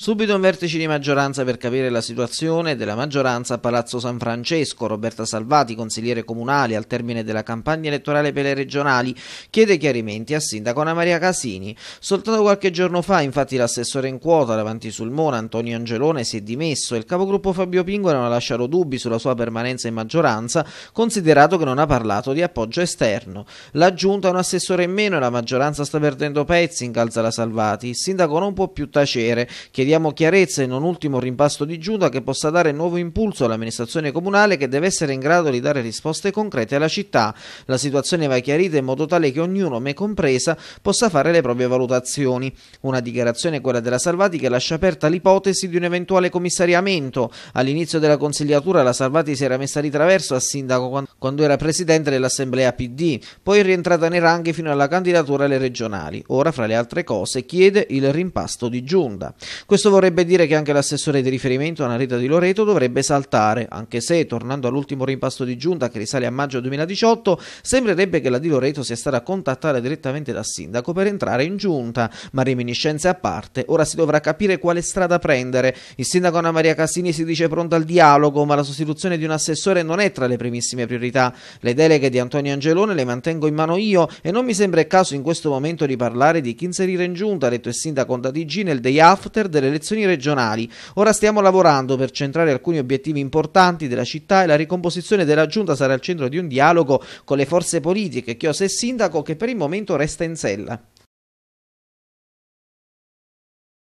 Subito un vertice di maggioranza per capire la situazione della maggioranza a Palazzo San Francesco. Roberta Salvati, consigliere comunale al termine della campagna elettorale per le regionali, chiede chiarimenti al sindaco Anna Maria Casini. Soltanto qualche giorno fa, infatti, l'assessore in quota davanti sul Mona, Antonio Angelone, si è dimesso e il capogruppo Fabio Pingola non ha lasciato dubbi sulla sua permanenza in maggioranza, considerato che non ha parlato di appoggio esterno. La giunta ha un assessore in meno e la maggioranza sta perdendo pezzi, incalza la Salvati. Il sindaco non può più tacere, chiede Chiediamo chiarezza e non ultimo rimpasto di Giuda che possa dare nuovo impulso all'amministrazione comunale che deve essere in grado di dare risposte concrete alla città. La situazione va chiarita in modo tale che ognuno, me compresa, possa fare le proprie valutazioni. Una dichiarazione, quella della Salvati, che lascia aperta l'ipotesi di un eventuale commissariamento. All'inizio della consigliatura la Salvati si era messa di traverso a sindaco quando era presidente dell'assemblea PD, poi rientrata nei ranghi fino alla candidatura alle regionali. Ora, fra le altre cose, chiede il rimpasto di Giunda. Questo questo vorrebbe dire che anche l'assessore di riferimento rete di Loreto dovrebbe saltare, anche se, tornando all'ultimo rimpasto di giunta che risale a maggio 2018, sembrerebbe che la di Loreto sia stata contattata direttamente dal sindaco per entrare in giunta, ma reminiscenze a parte, ora si dovrà capire quale strada prendere. Il sindaco Anna Maria Cassini si dice pronta al dialogo, ma la sostituzione di un assessore non è tra le primissime priorità. Le deleghe di Antonio Angelone le mantengo in mano io e non mi sembra il caso in questo momento di parlare di chi inserire in giunta, ha detto il sindaco da DG nel day after delle elezioni regionali. Ora stiamo lavorando per centrare alcuni obiettivi importanti della città e la ricomposizione della giunta sarà al centro di un dialogo con le forze politiche, Chiosa e Sindaco che per il momento resta in sella.